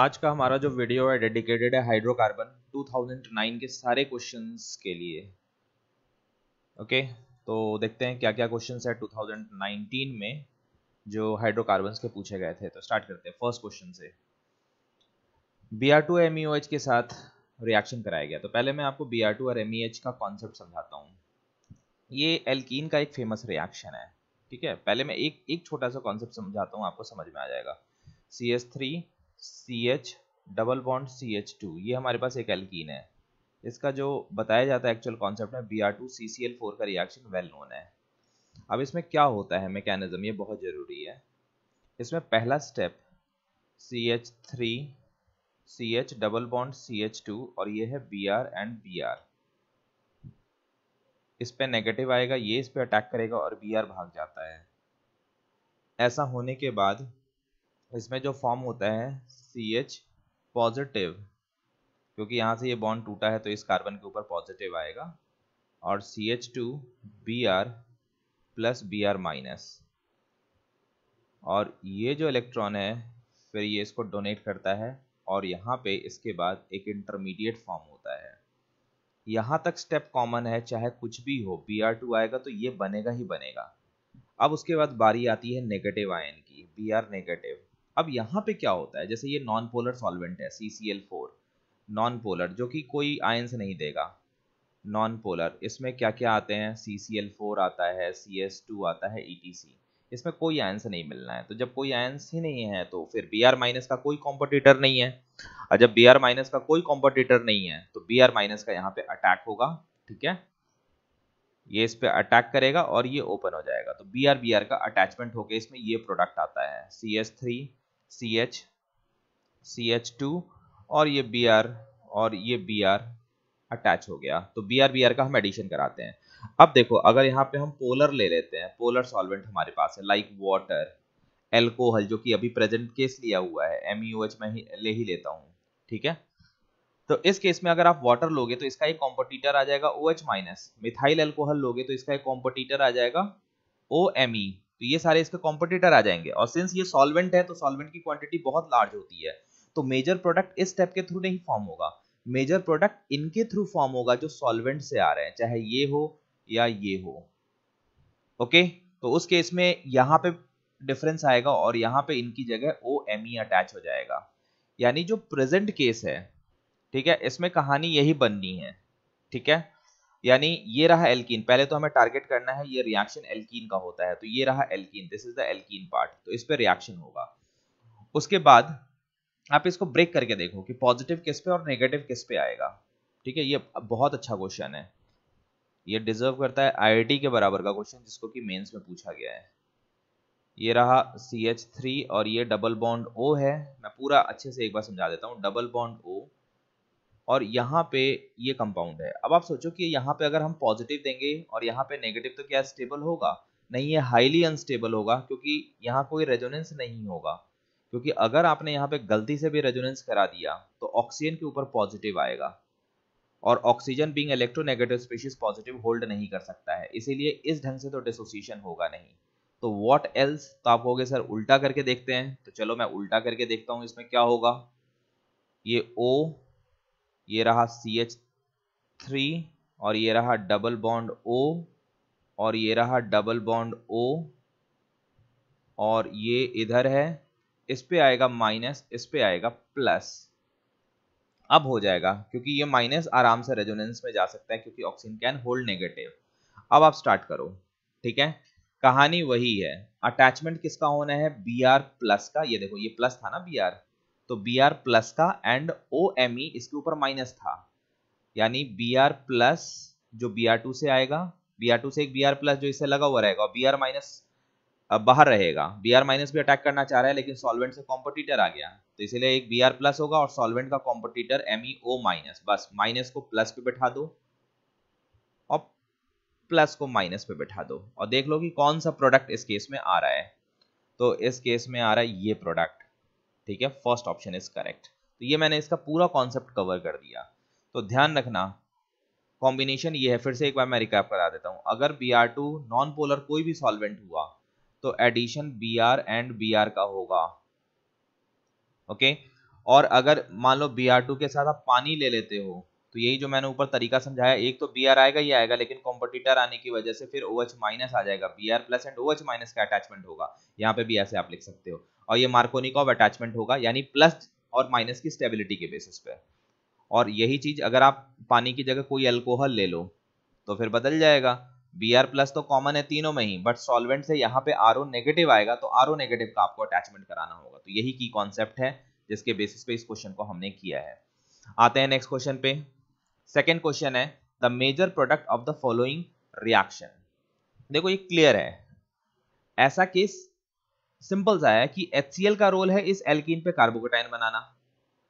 आज का हमारा जो वीडियो है डेडिकेटेड है हाइड्रोकार्बन 2009 के सारे क्वेश्चंस के लिए ओके तो देखते हैं क्या क्या क्वेश्चंस है 2019 में जो हाइड्रोकार्बन्स के पूछे गए थे तो स्टार्ट करते हैं फर्स्ट क्वेश्चन से बी आर टू एम के साथ रिएक्शन कराया गया तो पहले मैं आपको बी आर टू और एम e का कॉन्सेप्ट समझाता हूँ ये एल्कीन का एक फेमस रिएक्शन है ठीक है पहले मैं एक एक छोटा सा कॉन्सेप्ट समझाता हूँ आपको समझ में आ जाएगा C S three C H double bond C H two ये हमारे पास एक एल्कीन है इसका जो बताया जाता है एक्चुअल कॉन्सेप्ट है B R two C C L four का रिएक्शन वेल नोन है अब इसमें क्या होता है मैकेनिज्म ये बहुत ज़रूरी है इसमें पहला step C H three C H double bond C H two और ये है B R and B R इस पर नेगेटिव आएगा ये इस पर अटैक करेगा और बी आर भाग जाता है ऐसा होने के बाद इसमें जो फॉर्म होता है सी एच पॉजिटिव क्योंकि यहाँ से ये बॉन्ड टूटा है तो इस कार्बन के ऊपर पॉजिटिव आएगा और C H two B R plus B R minus और ये जो इलेक्ट्रॉन है फिर ये इसको डोनेट करता है और यहाँ पे इसके बाद एक इंटरमीडिएट फॉर्म होता है यहाँ तक स्टेप कॉमन है चाहे कुछ भी हो बी आर टू आएगा तो ये बनेगा ही बनेगा अब उसके बाद बारी आती है नेगेटिव आयन की बी आर नेगेटिव अब यहाँ पे क्या होता है जैसे ये नॉन पोलर सॉल्वेंट है C C L four non polar जो कि कोई आयंस नहीं देगा नॉन पोलर इसमें क्या क्या आते हैं सी सी एल फोर आता है सी एस टू आता है ई टी सी इसमें कोई आयंस नहीं मिलना है तो जब कोई आयंस ही नहीं है तो फिर बी आर माइनस का कोई कॉम्पिटिटर नहीं है और जब बी आर माइनस का कोई कॉम्पिटिटर नहीं है तो बी आर माइनस का यहाँ पे अटैक होगा ठीक है ये इस पर अटैक करेगा और ये ओपन हो जाएगा तो बी आर बी आर का अटैचमेंट होकर इसमें ये प्रोडक्ट आता है C S three C H C H two और ये बी आर और ये बी आर अटैच हो गया तो बी आर बी आर का हम एडिशन कराते हैं अब देखो अगर यहाँ पे हम पोलर ले लेते हैं पोलर सॉल्वेंट हमारे पास है लाइक वाटर एल्कोहल जो कि अभी प्रेजेंट केस लिया हुआ है एम यू एच में ही ले ही लेता हूँ ठीक है तो इस केस में अगर आप वाटर लोगे तो इसका एक कॉम्पिटिटर आ जाएगा O H minus methyl alcohol लोगे तो इसका एक कॉम्पिटिटर आ जाएगा ओ एम ई तो ये सारे इसके कॉम्पिटिटर आ जाएंगे और सिंस ये सॉल्वेंट है तो सॉल्वेंट की क्वांटिटी बहुत लार्ज होती है तो मेजर प्रोडक्ट इस स्टेप के थ्रू नहीं फॉर्म होगा मेजर प्रोडक्ट इनके थ्रू फॉर्म होगा जो सॉल्वेंट से आ रहे हैं चाहे ये हो या ये हो ओके तो उस केस में यहाँ पे डिफरेंस आएगा और यहाँ पे इनकी जगह ओ एम ई अटैच हो जाएगा यानी जो प्रेजेंट केस है ठीक है इसमें कहानी यही बननी है ठीक है यानी ये रहा एल्कीन पहले तो हमें टारगेट करना है ये रिएक्शन एल्कीन का होता है तो ये रहा alkene this is the alkene part तो इस पर रिएक्शन होगा उसके बाद आप इसको ब्रेक करके देखो कि पॉजिटिव किस पे और नेगेटिव किस पे आएगा ठीक है ये बहुत अच्छा क्वेश्चन है ये डिजर्व करता है आईआईटी के बराबर का क्वेश्चन जिसको कि मेंस में पूछा गया है ये रहा सी एच थ्री और ये डबल बॉन्ड ओ है मैं पूरा अच्छे से एक बार समझा देता हूँ डबल बॉन्ड ओ और यहाँ पे ये कंपाउंड है अब आप सोचो कि यहाँ पे अगर हम पॉजिटिव देंगे और यहाँ पे नेगेटिव तो क्या स्टेबल होगा नहीं ये हाईली अनस्टेबल होगा क्योंकि यहाँ कोई रेजोनेंस नहीं होगा क्योंकि अगर आपने यहाँ पे गलती से भी रेजोनेंस करा दिया तो ऑक्सीजन के ऊपर पॉजिटिव आएगा और oxygen being electronegative species positive hold नहीं कर सकता है इसीलिए इस ढंग से तो डिसोसिएशन होगा नहीं तो वॉट एल्स तो आप कहोगे सर उल्टा करके देखते हैं तो चलो मैं उल्टा करके देखता हूँ इसमें क्या होगा ये ओ ये रहा सी एच थ्री और ये रहा डबल बॉन्ड ओ और ये रहा डबल बॉन्ड ओ और ये इधर है इस पे आएगा माइनस इस पे आएगा प्लस अब हो जाएगा क्योंकि ये माइनस आराम से रेजोनेंस में जा सकता है क्योंकि ऑक्सीजन कैन होल्ड नेगेटिव अब आप स्टार्ट करो ठीक है कहानी वही है अटैचमेंट किसका होना है बी आर प्लस का ये देखो ये प्लस था ना बी आर तो बी आर प्लस का एंड ओ एम ई इसके ऊपर माइनस था यानी बी आर प्लस जो बी आर टू से आएगा बी आर टू से एक बी आर प्लस जो इससे लगा हुआ रहेगा बी आर माइनस बाहर रहेगा बी आर माइनस भी अटैक करना चाह रहा है लेकिन सॉल्वेंट से कॉम्पिटिटर आ गया तो इसलिए एक बी आर प्लस होगा और सॉल्वेंट का competitor M E O minus बस माइनस को प्लस पे बैठा दो और प्लस को माइनस पे बैठा दो और देख लो कि कौन सा प्रोडक्ट इस केस में आ रहा है तो इस केस में आ रहा है ये प्रोडक्ट ठीक है फर्स्ट ऑप्शन इज करेक्ट तो ये मैंने इसका पूरा कॉन्सेप्ट कवर कर दिया तो ध्यान रखना कॉम्बिनेशन ये है फिर से एक बार मैं रिकैप करा देता हूँ अगर B R two non polar कोई भी सॉल्वेंट हुआ तो addition B R and B R का होगा ओके और अगर मान लो बी आर टू के साथ आप पानी ले लेते हो तो यही जो मैंने ऊपर तरीका समझाया एक तो बी आर आएगा ये आएगा लेकिन कॉम्पिटिटर आने की वजह से फिर ओ एच माइनस आ जाएगा B R plus and O H minus का अटैचमेंट होगा यहाँ पे भी ऐसे आप लिख सकते हो और ये मार्कोनिक ऑफ अटैचमेंट होगा यानी प्लस और माइनस की स्टेबिलिटी के बेसिस पे और यही चीज अगर आप पानी की जगह कोई अल्कोहल ले लो तो फिर बदल जाएगा बी आर प्लस तो कॉमन है तीनों में ही बट सॉल्वेंट से यहाँ पे आर ओ नेगेटिव आएगा तो आर ओ नेगेटिव का आपको अटैचमेंट कराना होगा तो यही की कॉन्सेप्ट है जिसके बेसिस पे इस क्वेश्चन को हमने किया है आते हैं नेक्स्ट क्वेश्चन पे सेकेंड क्वेश्चन है the major product of the following reaction देखो ये क्लियर है ऐसा केस सिंपल सा है कि एच का रोल है इस एल्किन पे कार्बोकेटाइन बनाना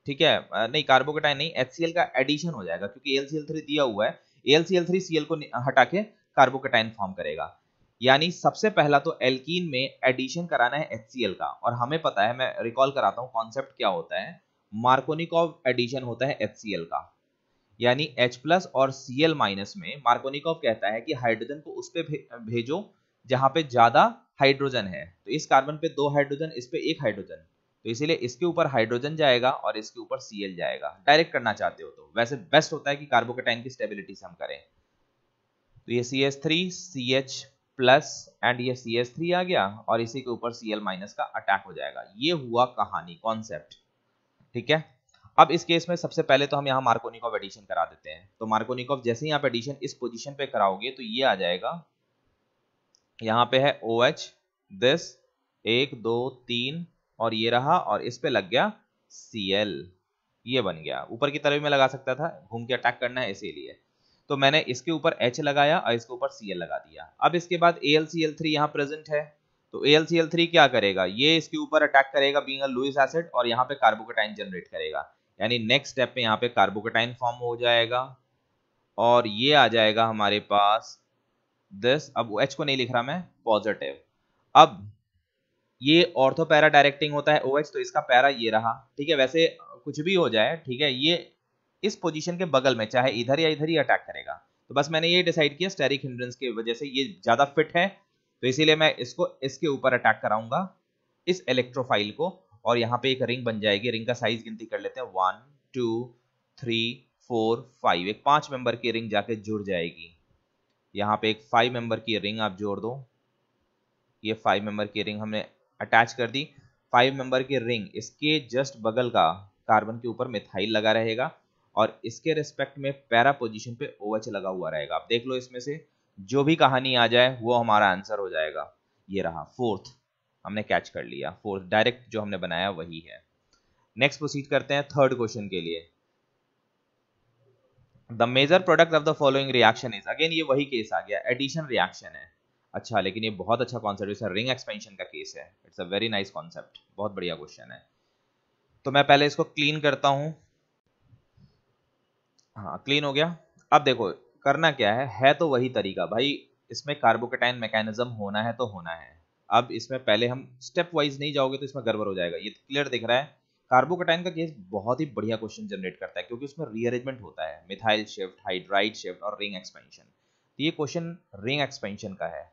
ठीक है नहीं कार्बोकेटाइन नहीं एच का एडिशन हो जाएगा क्योंकि एल दिया हुआ है एल सी को हटा के कार्बोकेटाइन फॉर्म करेगा यानी सबसे पहला तो एल्कीन में एडिशन कराना है एच का और हमें पता है मैं रिकॉल कराता हूँ कॉन्सेप्ट क्या होता है मार्कोनिकॉव एडिशन होता है एच का यानी H प्लस और Cl माइनस में मार्कोनिकॉव कहता है कि हाइड्रोजन को उस पर भेजो जहां पे ज्यादा हाइड्रोजन है तो इस कार्बन पे दो हाइड्रोजन इस पे एक हाइड्रोजन तो इसीलिए इसके ऊपर हाइड्रोजन जाएगा और इसके ऊपर एल जाएगा डायरेक्ट करना चाहते हो तो वैसे बेस्ट होता है कि कार्बोकेटाइन की स्टेबिलिटी से हम करें तो ये C S three C H plus and ये सी एस थ्री आ गया और इसी के ऊपर सी एल माइनस का अटैक हो जाएगा ये हुआ कहानी कॉन्सेप्ट ठीक है अब इस केस में सबसे पहले तो हम यहाँ मार्कोनिकॉफ एडिशन करा देते हैं तो मार्कोनिकॉफ जैसे ही आप एडिशन इस पोजिशन पे कराओगे तो ये आ जाएगा यहाँ पे है ओ एच दिस एक दो तीन और ये रहा और इस पे लग गया सी एल ये बन गया ऊपर की तरफ में लगा सकता था घूम के अटैक करना है इसीलिए तो मैंने इसके ऊपर एच लगाया और इसके ऊपर सी एल लगा दिया अब इसके बाद A L C L three यहाँ प्रेजेंट है तो A L C L three क्या करेगा ये इसके ऊपर अटैक करेगा बींग लुइस एसिड और यहाँ पे कार्बोकेटाइन जनरेट करेगा यानी नेक्स्ट स्टेप में यहाँ पे कार्बोकेटाइन फॉर्म हो जाएगा और ये आ जाएगा हमारे पास दिस अब एच को नहीं लिख रहा मैं पॉजिटिव अब ये ऑर्थो पैरा डायरेक्टिंग होता है ओ OH, तो इसका पैरा ये रहा ठीक है वैसे कुछ भी हो जाए ठीक है ये इस पोजीशन के बगल में चाहे इधर या इधर ही अटैक करेगा तो बस मैंने ये डिसाइड किया स्टेरिक हिंड्रेंस की वजह से ये ज़्यादा फिट है तो इसीलिए मैं इसको इसके ऊपर अटैक कराऊंगा इस इलेक्ट्रोफाइल को और यहाँ पे एक रिंग बन जाएगी रिंग का साइज गिनती कर लेते हैं one two three four five एक पांच मेंबर की रिंग जाके जुड़ जाएगी यहाँ पे एक फाइव मेंबर की रिंग आप जोड़ दो ये फाइव मेंबर की रिंग हमने अटैच कर दी फाइव मेंबर की रिंग इसके जस्ट बगल का कार्बन के ऊपर मिथाइल लगा रहेगा और इसके रिस्पेक्ट में पैरा पोजिशन पे ओवच OH लगा हुआ रहेगा आप देख लो इसमें से जो भी कहानी आ जाए वो हमारा आंसर हो जाएगा ये रहा फोर्थ हमने कैच कर लिया फोर्थ डायरेक्ट जो हमने बनाया वही है नेक्स्ट प्रोसीड करते हैं थर्ड क्वेश्चन के लिए the major product of the following reaction is again ये वही केस आ गया एडिशन रिएक्शन है अच्छा लेकिन ये बहुत अच्छा कॉन्सेप्ट है रिंग एक्सपेंशन का केस है it's a very nice concept बहुत बढ़िया क्वेश्चन है तो मैं पहले इसको क्लीन करता हूं हाँ क्लीन हो गया अब देखो करना क्या है है तो वही तरीका भाई इसमें कार्बोकेटाइन मैकेनिज्म होना है तो होना है अब इसमें पहले हम स्टेप वाइज नहीं जाओगे तो इसमें गड़बड़ हो जाएगा ये क्लियर दिख रहा है कार्बोकटाइन का केस बहुत ही बढ़िया क्वेश्चन जनरेट करता है क्योंकि उसमें रीअरेंजमेंट होता है मिथाइल शिफ्ट हाइड्राइड शिफ्ट और रिंग एक्सपेंशन तो ये क्वेश्चन रिंग एक्सपेंशन का है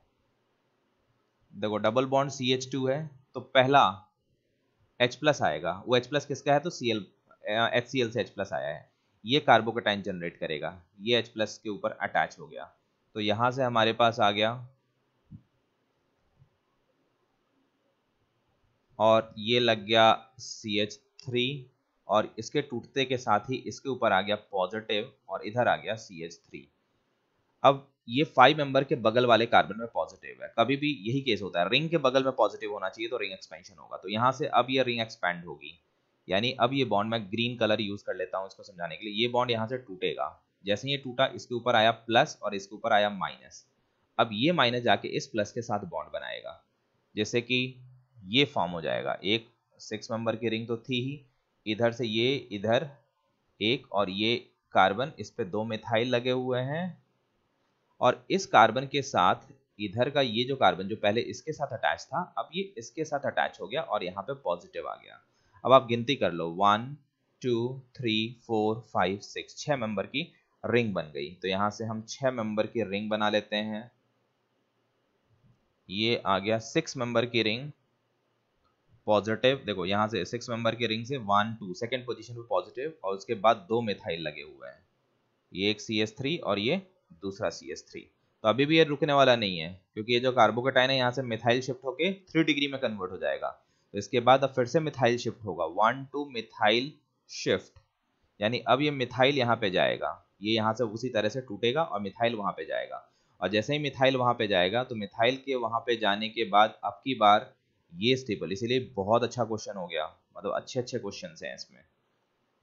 देखो double bond C H two है तो पहला एच प्लस आएगा वो एच प्लस किसका है तो C L H C L से एच प्लस आया है ये कार्बोकटाइन जनरेट करेगा ये एच प्लस के ऊपर अटैच हो गया तो यहाँ से हमारे पास आ गया और ये लग गया सी एच थ्री और इसके टूटते के साथ ही इसके ऊपर आ गया पॉजिटिव और इधर आ गया सी एच थ्री अब ये फाइव मेंबर के बगल वाले कार्बन में पॉजिटिव है कभी भी यही केस होता है रिंग के बगल में पॉजिटिव होना चाहिए तो रिंग एक्सपेंशन होगा तो यहाँ से अब ये रिंग एक्सपेंड होगी यानी अब ये बॉन्ड मैं ग्रीन कलर यूज कर लेता हूँ इसको समझाने के लिए ये बॉन्ड यहाँ से टूटेगा जैसे ये टूटा इसके ऊपर आया प्लस और इसके ऊपर आया माइनस अब ये माइनस जाके इस प्लस के साथ बॉन्ड बनाएगा जैसे कि ये फॉर्म हो जाएगा एक सिक्स मेंबर की रिंग तो थी ही इधर से ये इधर एक और ये कार्बन इस पे दो मिथाइल लगे हुए हैं और इस कार्बन के साथ इधर का ये जो कार्बन जो पहले इसके साथ अटैच था अब ये इसके साथ अटैच हो गया और यहाँ पे पॉजिटिव आ गया अब आप गिनती कर लो one two three four five six छह मेंबर की रिंग बन गई तो यहां से हम छह मेंबर की रिंग बना लेते हैं ये आ गया सिक्स मेंबर की रिंग पॉजिटिव देखो यहाँ से सिक्स मेंबर के रिंग से वन टू सेकेंड पोजिशन पे पॉजिटिव और उसके बाद दो मिथाइल लगे हुए हैं ये एक सी एस थ्री और ये दूसरा सी एस थ्री तो अभी भी ये रुकने वाला नहीं है क्योंकि ये जो कार्बोकेटाइन है यहाँ से मिथाइल शिफ्ट होके थ्री डिग्री में कन्वर्ट हो जाएगा तो इसके बाद अब फिर से मिथाइल शिफ्ट होगा वन टू मिथाइल शिफ्ट यानी अब ये मिथाइल यहाँ पे जाएगा ये यहाँ से उसी तरह से टूटेगा और मिथाइल वहाँ पे जाएगा और जैसे ही मिथाइल वहाँ पे जाएगा तो मिथाइल के वहाँ पे जाने के बाद अब की बार ये स्टेबल इसीलिए बहुत अच्छा क्वेश्चन हो गया मतलब अच्छे अच्छे क्वेश्चन हैं इसमें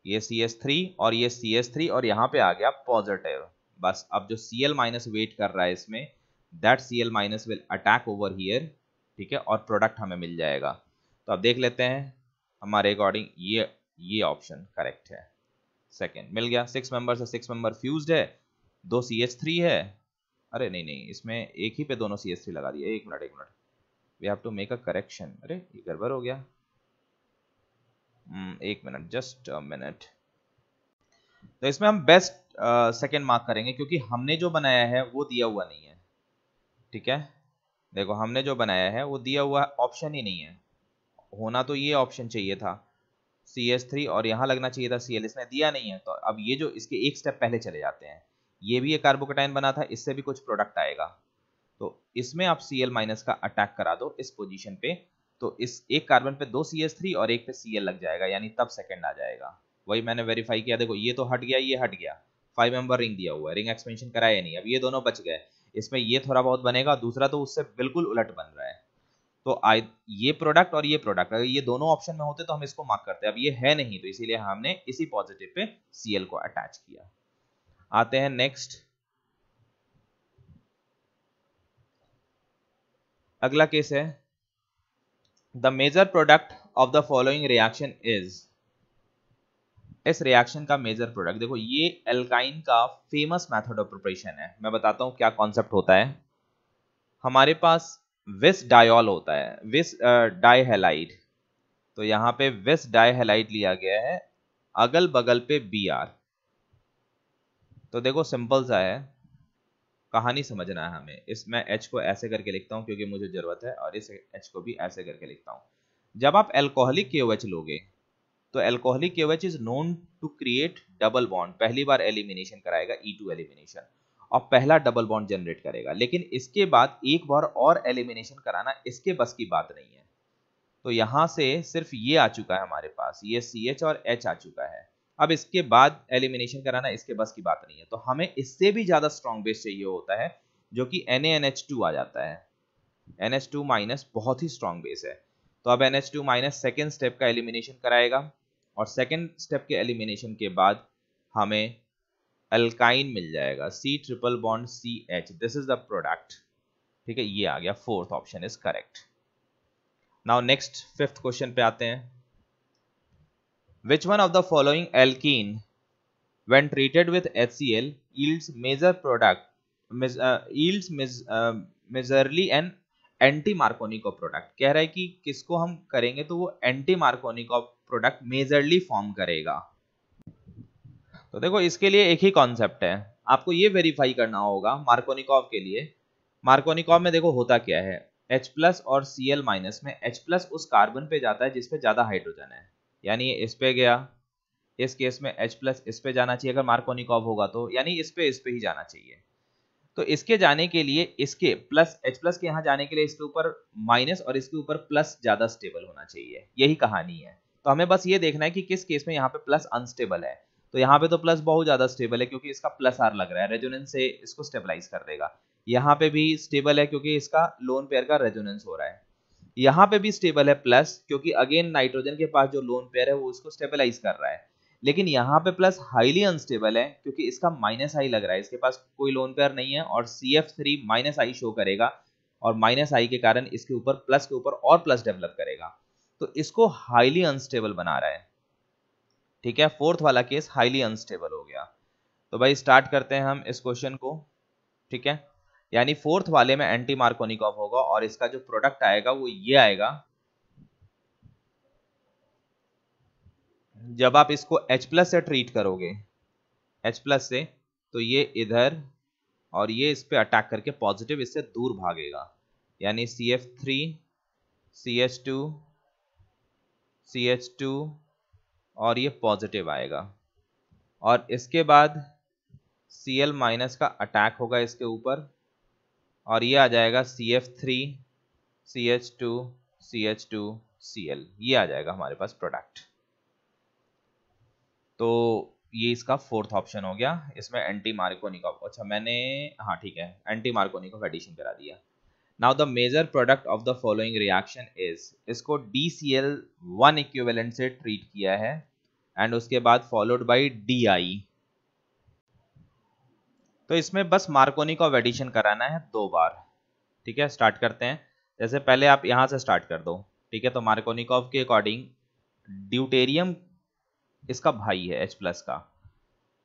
ये सी एस थ्री और ये सी एस थ्री और यहाँ पे आ गया पॉजिटिव बस अब जो सी एल माइनस वेट कर रहा है इसमें that C L minus will attack over here ठीक है और प्रोडक्ट हमें मिल जाएगा तो अब देख लेते हैं हमारे अकॉर्डिंग ये ये ऑप्शन करेक्ट है सेकेंड मिल गया सिक्स मेंबर से सिक्स मेंबर फ्यूज है दो सी एच थ्री है अरे नहीं नहीं इसमें एक ही पे दोनों सी एस थ्री लगा दिए एक मिनट एक minute we have to make a correction अरे ये गड़बड़ हो गया हम्म, एक मिनट जस्ट मिनट तो इसमें हम बेस्ट सेकेंड मार्क करेंगे क्योंकि हमने जो बनाया है वो दिया हुआ नहीं है ठीक है देखो हमने जो बनाया है वो दिया हुआ ऑप्शन ही नहीं है होना तो ये ऑप्शन चाहिए था सी एस थ्री और यहाँ लगना चाहिए था सी एल इसने दिया नहीं है तो अब ये जो इसके एक स्टेप पहले चले जाते हैं ये भी ये कार्बोकेटाइन बना था इससे भी कुछ प्रोडक्ट आएगा तो इसमें आप सी एल माइनस का अटैक करा दो इस पोजीशन पे तो इस एक कार्बन पे दो सी एस थ्री और एक पे सी एल लग जाएगा यानी तब सेकेंड आ जाएगा वही मैंने वेरीफाई किया देखो ये तो हट गया ये हट गया फाइव मेंबर रिंग दिया हुआ है रिंग एक्सपेंशन कराया नहीं अब ये दोनों बच गए इसमें ये थोड़ा बहुत बनेगा दूसरा तो उससे बिल्कुल उलट बन रहा है तो आई ये प्रोडक्ट और ये प्रोडक्ट अगर ये दोनों ऑप्शन में होते तो हम इसको मार्क करते अब ये है नहीं तो इसीलिए हमने इसी पॉजिटिव पे सीएल को अटैच किया आते हैं नेक्स्ट अगला केस है the major product of the following reaction is इस रिएक्शन का मेजर प्रोडक्ट देखो ये एल्काइन का फेमस मेथड ऑफ प्रिपरेशन है मैं बताता हूँ क्या कॉन्सेप्ट होता है हमारे पास विस डायल होता है विस डायहेलाइड तो यहां पे विस डायहेलाइड लिया गया है अगल बगल पे बी आर तो देखो सिंपल सा है कहानी समझना है हमें इस मैं एच को ऐसे करके लिखता हूँ क्योंकि मुझे ज़रूरत है और इस एच को भी ऐसे करके लिखता हूँ जब आप एल्कोहलिक के लोगे तो एल्कोहलिक के is known to create double bond पहली बार एलिमिनेशन कराएगा ई टू एलिमिनेशन और पहला डबल बॉन्ड जनरेट करेगा लेकिन इसके बाद एक बार और एलिमिनेशन कराना इसके बस की बात नहीं है तो यहाँ से सिर्फ ये आ चुका है हमारे पास ये सी एच और एच आ चुका है अब इसके बाद एलिमिनेशन कराना इसके बस की बात नहीं है तो हमें इससे भी ज़्यादा स्ट्रॉन्ग बेस चाहिए होता है जो कि एन आ जाता है एन माइनस बहुत ही स्ट्रॉन्ग बेस है तो अब एन माइनस सेकेंड स्टेप का एलिमिनेशन कराएगा और सेकेंड स्टेप के एलिमिनेशन के बाद हमें अल्काइन मिल जाएगा C triple bond C H this is the product ठीक है ये आ गया fourth option is correct now next fifth question पे आते हैं Which one of the following alkene when treated with HCl yields major product uh, yields majorly uh, an anti Markovnikov product कह रहा है कि किसको हम करेंगे तो वो anti Markovnikov product majorly form करेगा तो देखो इसके लिए एक ही कॉन्सेप्ट है आपको ये वेरीफाई करना होगा मार्कोनिकॉव के लिए मार्कोनिकॉव में देखो होता क्या है H प्लस और Cl माइनस में H प्लस उस कार्बन पे जाता है जिसपे ज्यादा हाइड्रोजन है यानी इस पे गया इस केस में H प्लस इस पे जाना चाहिए अगर मार्कोनिकॉव होगा तो यानी इस पे इस पे ही जाना चाहिए तो इसके जाने के लिए इसके प्लस H प्लस के यहाँ जाने के लिए इसके ऊपर माइनस और इसके ऊपर प्लस ज़्यादा स्टेबल होना चाहिए यही कहानी है तो हमें बस ये देखना है कि किस केस में यहाँ पे प्लस अनस्टेबल है तो यहाँ पे तो प्लस बहुत ज़्यादा स्टेबल है क्योंकि इसका प्लस आर लग रहा है रेजोनेंस से इसको स्टेबलाइज कर देगा यहाँ पे भी स्टेबल है क्योंकि इसका लोन पेयर का रेजोनेंस हो रहा है यहाँ पे भी स्टेबल है प्लस क्योंकि अगेन नाइट्रोजन के पास जो लोन पेयर है वो इसको स्टेबलाइज कर रहा है लेकिन यहाँ पे प्लस हाईली अनस्टेबल है क्योंकि इसका माइनस आई लग रहा है इसके पास कोई लोन पेयर नहीं है और C F three minus I show करेगा और माइनस आई के कारण इसके ऊपर प्लस के ऊपर और प्लस डेवलप करेगा तो इसको हाईली अनस्टेबल बना रहा है ठीक है फोर्थ वाला केस हाईली अनस्टेबल हो गया तो भाई स्टार्ट करते हैं हम इस क्वेश्चन को ठीक है यानी फोर्थ वाले में एंटी मार्कोनिकॉफ होगा और इसका जो प्रोडक्ट आएगा वो ये आएगा जब आप इसको H प्लस से ट्रीट करोगे H प्लस से तो ये इधर और ये इस पर अटैक करके पॉजिटिव इससे दूर भागेगा यानी C F three C H two C H two और ये पॉजिटिव आएगा और इसके बाद सी एल माइनस का अटैक होगा इसके ऊपर और ये आ जाएगा C F three C H two C H two C L ये आ जाएगा हमारे पास प्रोडक्ट तो ये इसका फोर्थ ऑप्शन हो गया इसमें एंटी मार्कोनिकॉव अच्छा मैंने हाँ ठीक है एंटी ऑफ एडिशन करा दिया now the major product of the following reaction is इसको D C L one equivalent से ट्रीट किया है एंड उसके बाद फॉलोड बाई डी आई तो इसमें बस मार्कोनी का वेडिशन कराना है दो बार ठीक है स्टार्ट करते हैं जैसे पहले आप यहां से स्टार्ट कर दो ठीक है तो मार्कोनिकॉव के अकॉर्डिंग ड्यूटेरियम इसका भाई है H प्लस का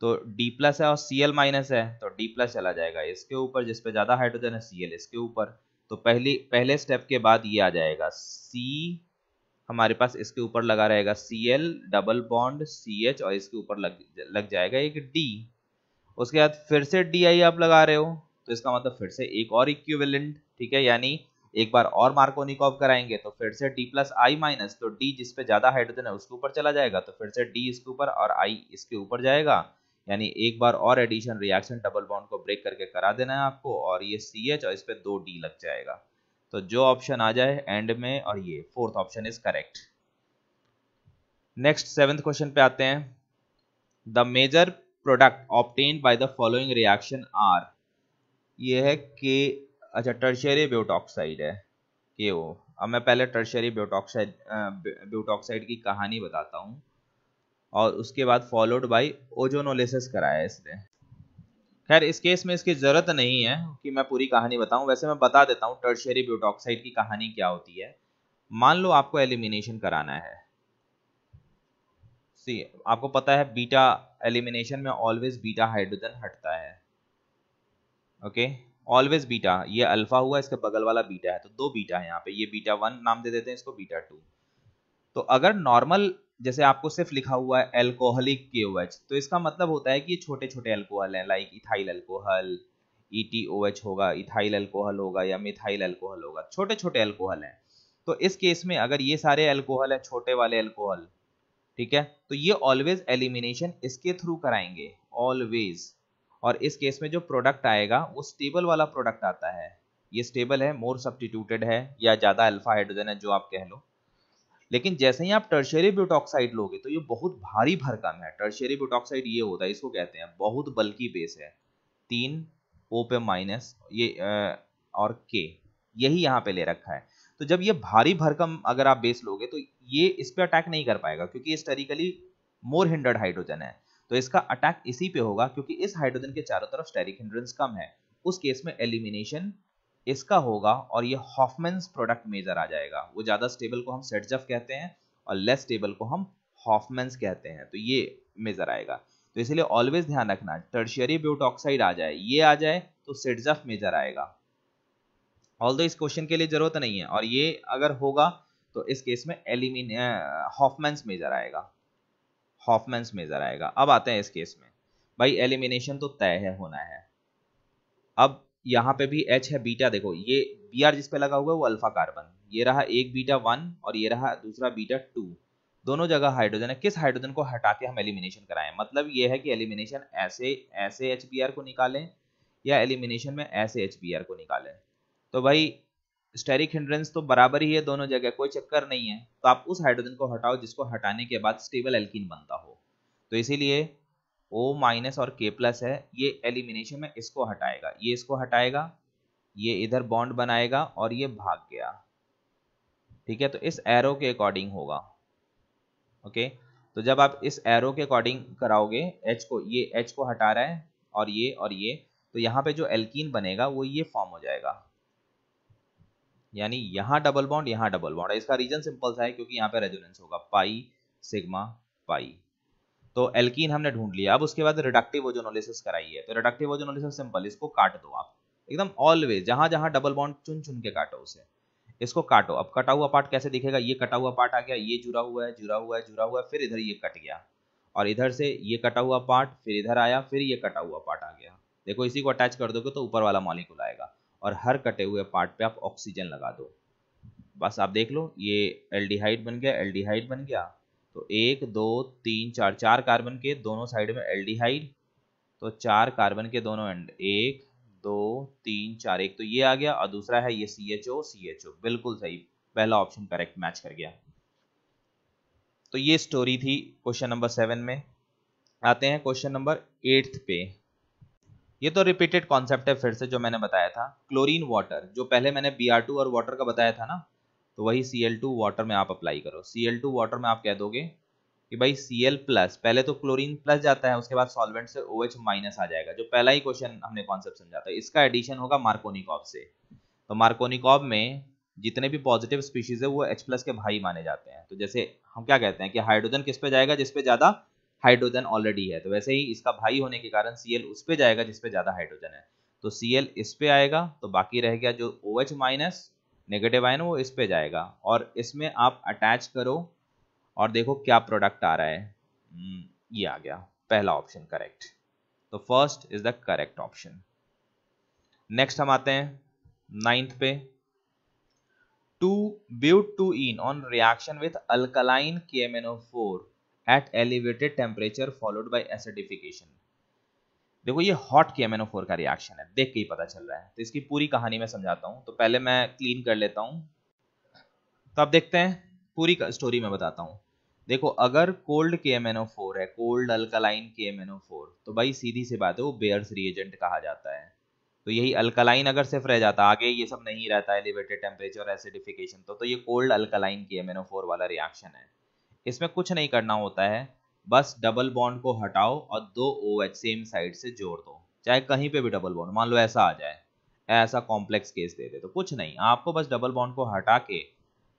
तो D प्लस है और Cl माइनस है तो D प्लस चला जाएगा इसके ऊपर जिसपे ज़्यादा हाइड्रोजन है Cl इसके ऊपर तो पहली पहले स्टेप के बाद ये आ जाएगा C हमारे पास इसके ऊपर लगा रहेगा Cl डबल बॉन्ड CH और इसके ऊपर लग लग जाएगा एक D उसके बाद फिर से डी आई आप लगा रहे हो तो इसका मतलब फिर से एक और इक्विवेलेंट ठीक है यानी एक बार और मार्कोनिकॉव कराएंगे तो फिर से डी प्लस आई माइनस तो डी जिसपे ज्यादा हाइड्रोजन है उसके ऊपर चला जाएगा तो फिर से डी इसके ऊपर और आई इसके ऊपर जाएगा यानी एक बार और एडिशन रिएक्शन डबल बॉन्ड को ब्रेक करके करा देना है आपको और ये सी एच और इस पर दो डी लग जाएगा तो जो ऑप्शन आ जाए एंड में और ये fourth option is correct next seventh question पे आते हैं the major product obtained by the following reaction are ये है के अच्छा टर्शरी ब्यूटॉक्साइड है के ओ अब मैं पहले टर्शरी ब्यूटॉक्साइड ब्यूटॉक्साइड की कहानी बताता हूँ और उसके बाद फॉलोड बाई ओजोनोलिसिस कराया इसने खैर इस केस में इसकी ज़रूरत नहीं है कि मैं पूरी कहानी बताऊं वैसे मैं बता देता हूँ टर्शरी ब्यूटॉक्साइड की कहानी क्या होती है मान लो आपको एलिमिनेशन कराना है सी आपको पता है बीटा एलिमिनेशन में ऑलवेज बीटा हाइड्रोजन हटता है ओके ऑलवेज बीटा ये अल्फा हुआ इसके बगल वाला बीटा है तो दो बीटा है यहाँ पे ये बीटा वन नाम दे देते हैं इसको बीटा टू तो अगर नॉर्मल जैसे आपको सिर्फ लिखा हुआ है एल्कोहलिक के तो इसका मतलब होता है कि ये छोटे छोटे एल्कोहल हैं लाइक इथाइल एल्कोहल ETOH होगा इथाइल एल्कोहल होगा या मिथाइल एल्कोहल होगा छोटे छोटे एल्कोहल हैं तो इस केस में अगर ये सारे एल्कोहल हैं छोटे वाले एल्कोहल ठीक है तो ये ऑलवेज एलिमिनेशन इसके थ्रू कराएंगे ऑलवेज और इस केस में जो प्रोडक्ट आएगा वो स्टेबल वाला प्रोडक्ट आता है ये स्टेबल है मोर सब्सटीट्यूटेड है या ज़्यादा अल्फा हाइड्रोजन है जो आप कह लो लेकिन जैसे ही आप टर्शरी ब्यूटॉक्साइड लोगे तो ये बहुत भारी भरकम है टर्शरी ब्यूटॉक्साइड ये होता है इसको कहते हैं बहुत बल्कि बेस है तीन ओ पे माइनस ये आ, और के यही यहाँ पे ले रखा है तो जब ये भारी भरकम अगर आप बेस लोगे तो ये इस पर अटैक नहीं कर पाएगा क्योंकि स्टेरिकली मोर हिंडर्ड हाइड्रोजन है तो इसका अटैक इसी पे होगा क्योंकि इस हाइड्रोजन के चारों तरफ स्टेरिक हिंड्रेंस कम है उस केस में एलिमिनेशन इसका होगा और ये हॉफमेन्स प्रोडक्ट मेजर आ जाएगा वो ज़्यादा स्टेबल को हम सेटजफ कहते हैं और लेस स्टेबल को हम हॉफमेंस कहते हैं तो ये मेजर आएगा तो इसलिए ऑलवेज ध्यान रखना टर्शियरी ब्यूटॉक्साइड आ जाए ये आ जाए तो सेटजफ मेजर आएगा ऑल दो इस क्वेश्चन के लिए जरूरत नहीं है और ये अगर होगा तो इस केस में एलिमिन हॉफमैंस मेजर आएगा हॉफमैंस मेजर आएगा अब आते हैं इस केस में भाई एलिमिनेशन तो तय है होना है अब यहाँ पे भी एच है बीटा देखो ये बी आर जिसपे लगा हुआ है वो अल्फा कार्बन ये रहा एक बीटा वन और ये रहा दूसरा बीटा टू दोनों जगह हाइड्रोजन है किस हाइड्रोजन को हटा के हम एलिमिनेशन कराएं मतलब ये है कि एलिमिनेशन ऐसे ऐसे एच को निकालें या एलिमिनेशन में ऐसे एच को निकालें तो भाई स्टेरिक हिंड्रेंस तो बराबर ही है दोनों जगह कोई चक्कर नहीं है तो आप उस हाइड्रोजन को हटाओ जिसको हटाने के बाद स्टेबल एल्किन बनता हो तो इसीलिए ओ माइनस और के प्लस है ये एलिमिनेशन में इसको हटाएगा ये इसको हटाएगा ये इधर बॉन्ड बनाएगा और ये भाग गया ठीक है तो इस एरो के अकॉर्डिंग होगा ओके तो जब आप इस एरो के अकॉर्डिंग कराओगे एच को ये एच को हटा रहा है और ये और ये तो यहाँ पे जो एल्कीन बनेगा वो ये फॉर्म हो जाएगा यानी यहां डबल बॉन्ड यहां डबल बॉन्ड इसका रीजन सिंपल सा है क्योंकि यहाँ पे रेजोनेंस होगा पाई सिग्मा पाई तो एल्कीन हमने ढूंढ लिया अब उसके बाद रिडक्टिव ओजोनोलिसिस कराई है तो रिडक्टिव ओजोनोलिसिस सिंपल इसको काट दो आप एकदम ऑलवेज जहां जहां डबल बॉन्ड चुन चुन के काटो उसे इसको काटो अब कटा हुआ पार्ट कैसे दिखेगा ये कटा हुआ पार्ट आ गया ये जुड़ा हुआ है जुड़ा हुआ है जुड़ा हुआ है फिर इधर ये कट गया और इधर से ये कटा हुआ पार्ट फिर इधर आया फिर ये कटा हुआ पार्ट आ गया देखो इसी को अटैच कर दोगे तो ऊपर वाला मॉलिक्यूल आएगा और हर कटे हुए पार्ट पे आप ऑक्सीजन लगा दो बस आप देख लो ये एल्डिहाइड बन गया एल्डिहाइड बन गया तो एक दो तीन चार चार कार्बन के दोनों साइड में एल्डिहाइड तो चार कार्बन के दोनों एंड एक दो तीन चार एक तो ये आ गया और दूसरा है ये C H O C H O बिल्कुल सही पहला ऑप्शन करेक्ट मैच कर गया तो ये स्टोरी थी क्वेश्चन नंबर सेवन में आते हैं क्वेश्चन नंबर एट्थ पे ये तो रिपीटेड कॉन्सेप्ट है फिर से जो मैंने बताया था क्लोरीन वाटर जो पहले मैंने बी और वाटर का बताया था ना तो वही सी एल टू वाटर में आप अप्लाई करो सी एल टू वाटर में आप कह दोगे कि भाई सी एल प्लस पहले तो क्लोरीन प्लस जाता है उसके बाद सॉल्वेंट से ओ एच माइनस आ जाएगा जो पहला ही क्वेश्चन हमने कॉन्सेप्ट समझा था इसका एडिशन होगा मार्कोनिकॉब से तो मार्कोनिकॉब में जितने भी पॉजिटिव स्पीशीज है वो एच प्लस के भाई माने जाते हैं तो जैसे हम क्या कहते हैं कि हाइड्रोजन किस पे जाएगा जिसपे ज़्यादा हाइड्रोजन ऑलरेडी है तो वैसे ही इसका भाई होने के कारण सी उस पर जाएगा जिसपे ज़्यादा हाइड्रोजन है तो सी इस पे आएगा तो बाकी रह गया जो O OH minus negative ion वो इस पे जाएगा और इसमें आप अटैच करो और देखो क्या प्रोडक्ट आ रहा है हम्म, ये आ गया पहला ऑप्शन करेक्ट तो first is the correct option next हम आते हैं नाइन्थ पे two but two yne on reaction with alkaline K M N O four at elevated temperature followed by acidification देखो ये हॉट के MnO4 का रिएक्शन है देख के ही पता चल रहा है तो इसकी पूरी कहानी मैं समझाता हूँ तो पहले मैं क्लीन कर लेता हूँ तो आप देखते हैं पूरी स्टोरी मैं बताता हूँ देखो अगर कोल्ड के MnO4 है कोल्ड अल्कालाइन के MnO4 तो भाई सीधी सी बात है वो बेयर्स रिएजेंट कहा जाता है तो यही अल्कालाइन अगर सिर्फ रह जाता आगे ये सब नहीं रहता एलिवेटेड टेम्परेचर एसिडिफिकेशन तो तो ये कोल्ड अल्कालाइन के MnO4 वाला रिएक्शन है इसमें कुछ नहीं करना होता है बस डबल बॉन्ड को हटाओ और दो ओ एच सेम साइड से जोड़ दो चाहे कहीं पे भी डबल बॉन्ड मान लो ऐसा आ जाए ऐसा कॉम्प्लेक्स केस दे दे तो कुछ नहीं आपको बस डबल बॉन्ड को हटा के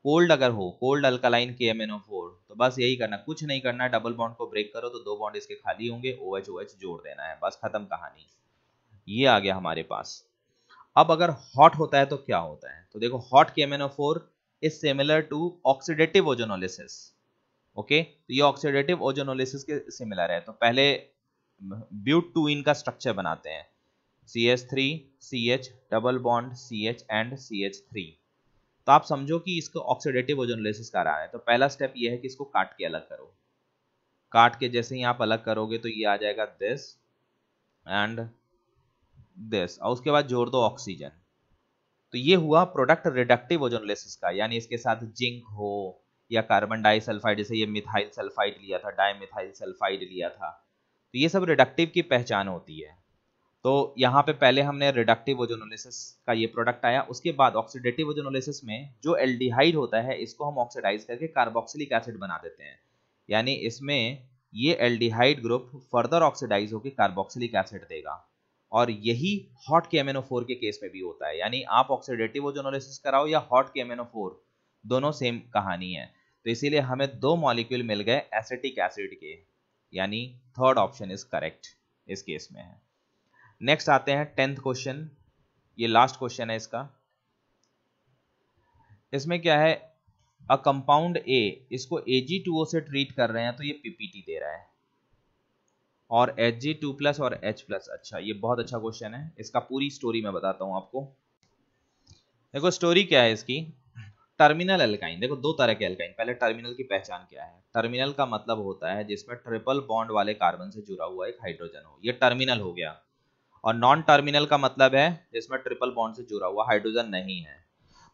कोल्ड अगर हो कोल्ड अल्कलाइन के एम तो बस यही करना कुछ नहीं करना डबल बॉन्ड को ब्रेक करो तो दो बॉन्ड इसके खाली होंगे ओ ओ एच जोड़ देना है बस खत्म कहानी ये आ गया हमारे पास अब अगर हॉट होता है तो क्या होता है तो देखो hot K M N O four is similar to oxidative ozonolysis okay तो ये ऑक्सीडेटिव ओजोनोलिसिस के सिमिलर है तो पहले ब्यूट टू इन का स्ट्रक्चर बनाते हैं C H three C H double bond C H and C H three तो आप समझो कि इसको ऑक्सीडेटिव ओजोनोलिसिस करा रहा है तो पहला स्टेप ये है कि इसको काट के अलग करो काट के जैसे ही आप अलग करोगे तो ये आ जाएगा दिस एंड दिस और उसके बाद जोड़ दो ऑक्सीजन तो ये हुआ प्रोडक्ट रिडक्टिव ओजोनोलिसिस का यानी इसके साथ जिंक हो या कार्बन डाइसल्फाइड जैसे ये मिथाइल सल्फाइड लिया था मिथाइल सल्फाइड लिया था तो ये सब रिडक्टिव की पहचान होती है तो यहाँ पे पहले हमने रिडक्टिव ओजोनोलिसिस का ये प्रोडक्ट आया उसके बाद ऑक्सीडेटिव ओजोनोलिसिस में जो एल्डिहाइड होता है इसको हम ऑक्सीडाइज करके कार्बोक्सिलिक एसिड बना देते हैं यानी इसमें ये एल्डिहाइड ग्रुप फर्दर ऑक्सीडाइज होकर कार्बोक्सिलिक एसिड देगा और यही हॉट केमेनोफोर के केस में भी होता है यानी आप ऑक्सीडेटिव ओजोनोलिसिस कराओ या हॉट केमेनोफोर दोनों सेम कहानी है तो इसीलिए हमें दो मॉलिक्यूल मिल गए एसिटिक एसिड के यानी थर्ड ऑप्शन इज करेक्ट इस केस में है नेक्स्ट आते हैं टेंथ क्वेश्चन ये लास्ट क्वेश्चन है इसका इसमें क्या है अ कंपाउंड ए इसको एजी से ट्रीट कर रहे हैं तो ये पीपीटी दे रहा है और एच जी टू प्लस और एच प्लस अच्छा ये बहुत अच्छा क्वेश्चन है इसका पूरी स्टोरी मैं बताता हूं आपको देखो स्टोरी क्या है इसकी टर्मिनल एल्काइन देखो दो तरह के एल्काइन पहले टर्मिनल की पहचान क्या है टर्मिनल का मतलब होता है जिसमें ट्रिपल बॉन्ड वाले कार्बन से जुड़ा हुआ एक हाइड्रोजन हो ये टर्मिनल हो गया और नॉन टर्मिनल का मतलब है जिसमें ट्रिपल बॉन्ड से जुड़ा हुआ हाइड्रोजन नहीं है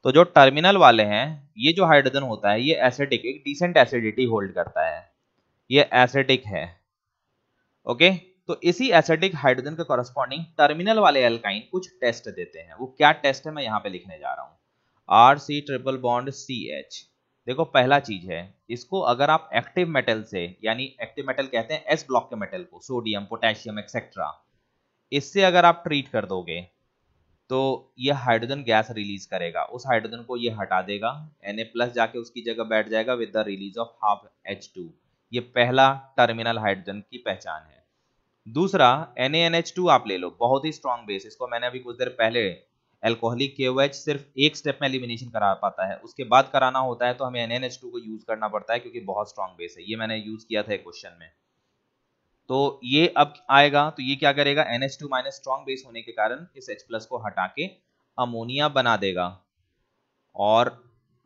तो जो टर्मिनल वाले हैं ये जो हाइड्रोजन होता है ये एसिडिक एक डिसेंट एसिडिटी होल्ड करता है ये एसिडिक है ओके तो इसी एसिडिक हाइड्रोजन के कॉरेस्पॉन्डिंग टर्मिनल वाले एल्काइन कुछ टेस्ट देते हैं वो क्या टेस्ट है मैं यहाँ पे लिखने जा रहा हूँ R C triple bond C H देखो पहला चीज है इसको अगर आप एक्टिव मेटल से यानी एक्टिव मेटल कहते हैं एस ब्लॉक के मेटल को सोडियम पोटेशियम एक्सेट्रा इससे अगर आप ट्रीट कर दोगे तो यह हाइड्रोजन गैस रिलीज करेगा उस हाइड्रोजन को यह हटा देगा एन प्लस जाके उसकी जगह बैठ जाएगा with the release of half H two ये पहला टर्मिनल हाइड्रोजन की पहचान है दूसरा एन आप ले लो बहुत ही स्ट्रॉन्ग बेस इसको मैंने अभी कुछ देर पहले एल्कोहलिक के सिर्फ एक स्टेप में एलिमिनेशन करा पाता है उसके बाद कराना होता है तो हमें एन को यूज करना पड़ता है क्योंकि बहुत स्ट्रॉन्ग बेस है ये मैंने यूज किया था क्वेश्चन में तो ये अब आएगा तो ये क्या करेगा N H two minus strong base होने के कारण इस H प्लस को हटा के अमोनिया बना देगा और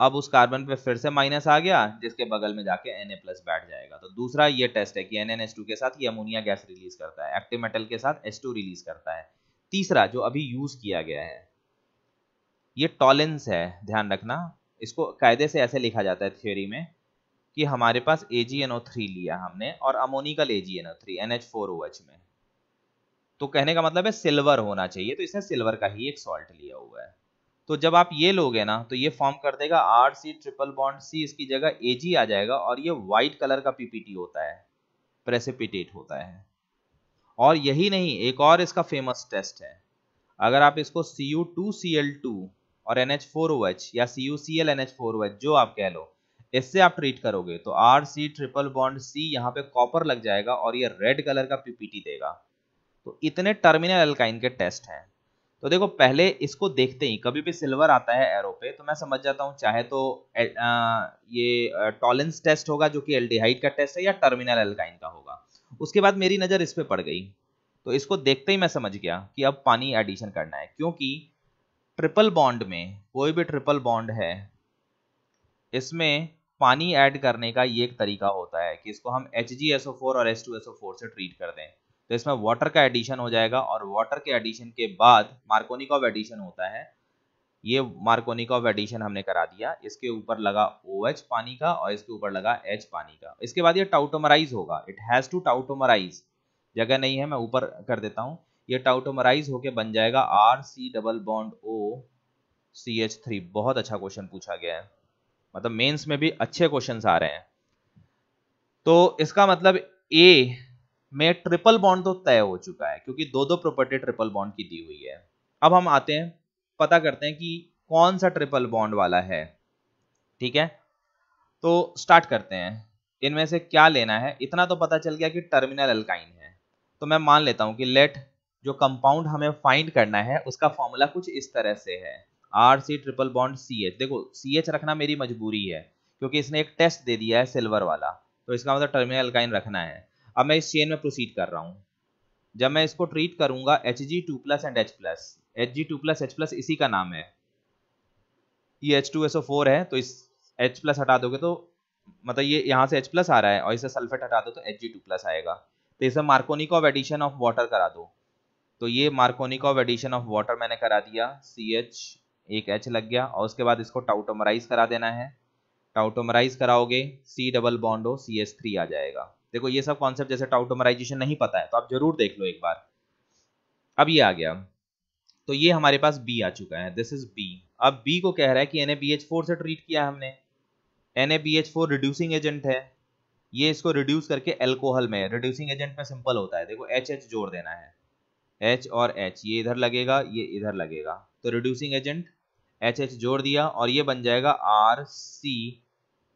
अब उस कार्बन पे फिर से माइनस आ गया जिसके बगल में जाके एन ए प्लस बैठ जाएगा तो दूसरा ये टेस्ट है कि एन एन एच टू के साथ ये अमोनिया गैस रिलीज करता है एक्टिव मेटल के साथ एच टू रिलीज करता है तीसरा जो अभी यूज किया गया है ये टॉलेंस है ध्यान रखना इसको कायदे से ऐसे लिखा जाता है थ्योरी में कि हमारे पास ए लिया हमने और अमोनिकल ए जी में तो कहने का मतलब है सिल्वर होना चाहिए तो इसने सिल्वर का ही एक सॉल्ट लिया हुआ है तो जब आप ये लोगे ना तो ये फॉर्म कर देगा R C triple bond C इसकी जगह ए जी आ जाएगा और ये व्हाइट कलर का पीपीटी होता है प्रेसिपिटेट होता है और यही नहीं एक और इसका फेमस टेस्ट है अगर आप इसको C U two C L two और N H four O H या C U C L N H four O H जो आप कह लो इससे आप ट्रीट करोगे तो R C triple bond C यहाँ पे कॉपर लग जाएगा और ये रेड कलर का पीपीटी देगा तो इतने टर्मिनल एल्काइन के टेस्ट हैं तो देखो पहले इसको देखते ही कभी भी सिल्वर आता है एरो पे तो मैं समझ जाता हूँ चाहे तो ए, आ, ये टॉलेंस टेस्ट होगा जो कि एल्डिहाइड का टेस्ट है या टर्मिनल एल्काइन का होगा उसके बाद मेरी नज़र इस पर पड़ गई तो इसको देखते ही मैं समझ गया कि अब पानी एडिशन करना है क्योंकि ट्रिपल बॉन्ड में कोई भी ट्रिपल बॉन्ड है इसमें पानी ऐड करने का ये एक तरीका होता है कि इसको हम एच और एस से ट्रीट कर दें तो इसमें वाटर का एडिशन हो जाएगा और वाटर के एडिशन के बाद मार्कोनिक ऑफ एडिशन होता है ये मार्कोनिक ऑफ एडिशन हमने करा दिया इसके ऊपर लगा ओ OH पानी का और इसके ऊपर लगा एच पानी का इसके बाद ये टाउटोमराइज होगा इट हैज़ टू टाउटोमराइज जगह नहीं है मैं ऊपर कर देता हूँ ये टाउटोमराइज होके बन जाएगा R C double bond O C H three बहुत अच्छा क्वेश्चन पूछा गया है मतलब मेंस में भी अच्छे क्वेश्चन आ रहे हैं तो इसका मतलब ए में ट्रिपल बॉन्ड तो तय हो चुका है क्योंकि दो दो प्रॉपर्टी ट्रिपल बॉन्ड की दी हुई है अब हम आते हैं पता करते हैं कि कौन सा ट्रिपल बॉन्ड वाला है ठीक है तो स्टार्ट करते हैं इनमें से क्या लेना है इतना तो पता चल गया कि टर्मिनल अल्काइन है तो मैं मान लेता हूं कि लेट जो कंपाउंड हमें फाइंड करना है उसका फॉर्मूला कुछ इस तरह से है R C triple bond C H देखो सी एच रखना मेरी मजबूरी है क्योंकि इसने एक टेस्ट दे दिया है सिल्वर वाला तो इसका मतलब टर्मिनल अल्काइन रखना है अब मैं इस चेन में प्रोसीड कर रहा हूँ जब मैं इसको ट्रीट करूंगा H G two plus and H plus H G two plus H plus इसी का नाम है ये H two S O four है तो इस एच प्लस हटा दोगे तो मतलब ये यहाँ से एच प्लस आ रहा है और इसे सल्फेट हटा दो तो एच जी टू प्लस आएगा तो इसे Markovnikov of addition of water करा दो तो ये ऑफ एडिशन ऑफ वाटर मैंने करा दिया सी एच एक एच लग गया और उसके बाद इसको टाउटोमराइज करा देना है टाउटोमराइज कराओगे सी डबल बॉन्डो सी एच थ्री आ जाएगा देखो ये सब कॉन्सेप्ट जैसे टाउटोमराइजेशन नहीं पता है तो आप जरूर देख लो एक बार अब ये आ गया तो ये हमारे पास बी आ चुका है दिस इज बी अब बी को कह रहा है कि एन से ट्रीट किया हमने एन रिड्यूसिंग एजेंट है ये इसको रिड्यूस करके एल्कोहल में रिड्यूसिंग एजेंट में सिंपल होता है देखो एच एच जोड़ देना है एच और एच ये इधर लगेगा ये इधर लगेगा तो रिड्यूसिंग एजेंट एच एच जोड़ दिया और ये बन जाएगा R C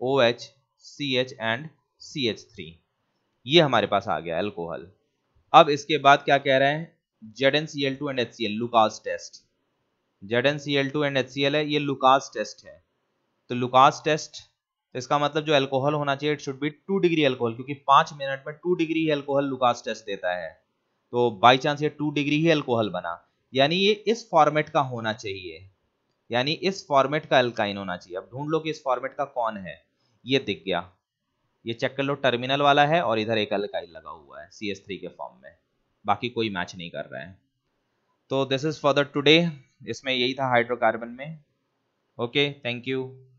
O H C H and C H three ये हमारे पास आ गया एल्कोहल अब इसके बाद क्या कह रहे हैं Z N C L two and H C L Lucas test Z N C L two and H C L है ये लुकास टेस्ट है तो लुकास टेस्ट तो इसका मतलब जो एल्कोहल होना चाहिए it should be two degree alcohol क्योंकि पांच मिनट में two degree alcohol Lucas test देता है तो बाई चांस ये टू डिग्री ही अल्कोहल बना यानी ये इस फॉर्मेट का होना चाहिए यानी इस फॉर्मेट का अल्काइन होना चाहिए अब ढूंढ लो कि इस फॉर्मेट का कौन है ये दिख गया ये चेक कर लो टर्मिनल वाला है और इधर एक अल्काइन लगा हुआ है सी एस थ्री के फॉर्म में बाकी कोई मैच नहीं कर रहा है तो this is for the today इसमें यही था हाइड्रोकार्बन में ओके थैंक यू